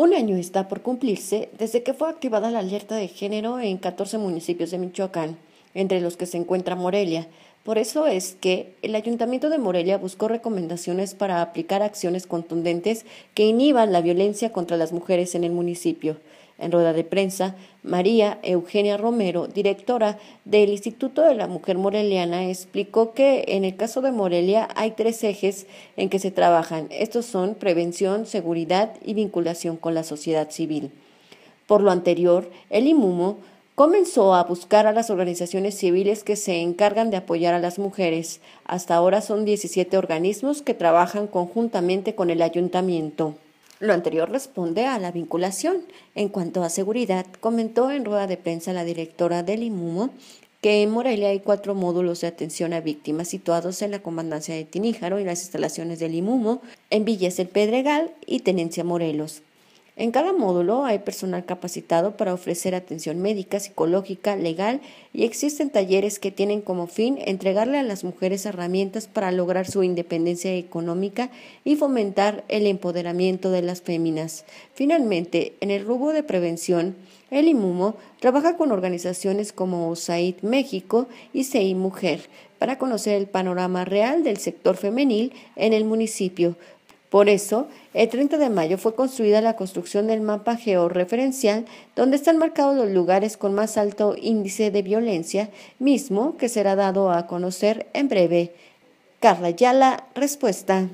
Un año está por cumplirse desde que fue activada la alerta de género en 14 municipios de Michoacán, entre los que se encuentra Morelia, por eso es que el Ayuntamiento de Morelia buscó recomendaciones para aplicar acciones contundentes que inhiban la violencia contra las mujeres en el municipio. En rueda de prensa, María Eugenia Romero, directora del Instituto de la Mujer Moreliana, explicó que en el caso de Morelia hay tres ejes en que se trabajan. Estos son prevención, seguridad y vinculación con la sociedad civil. Por lo anterior, el IMUMO Comenzó a buscar a las organizaciones civiles que se encargan de apoyar a las mujeres. Hasta ahora son 17 organismos que trabajan conjuntamente con el ayuntamiento. Lo anterior responde a la vinculación. En cuanto a seguridad, comentó en rueda de prensa la directora del IMUMO que en Morelia hay cuatro módulos de atención a víctimas situados en la comandancia de Tiníjaro y las instalaciones del IMUMO, en Villas del Pedregal y Tenencia Morelos. En cada módulo hay personal capacitado para ofrecer atención médica, psicológica, legal y existen talleres que tienen como fin entregarle a las mujeres herramientas para lograr su independencia económica y fomentar el empoderamiento de las féminas. Finalmente, en el rubro de prevención, el IMUMO trabaja con organizaciones como USAID México y CI Mujer para conocer el panorama real del sector femenil en el municipio por eso, el 30 de mayo fue construida la construcción del mapa georreferencial, donde están marcados los lugares con más alto índice de violencia, mismo que será dado a conocer en breve. Carla Yala, respuesta.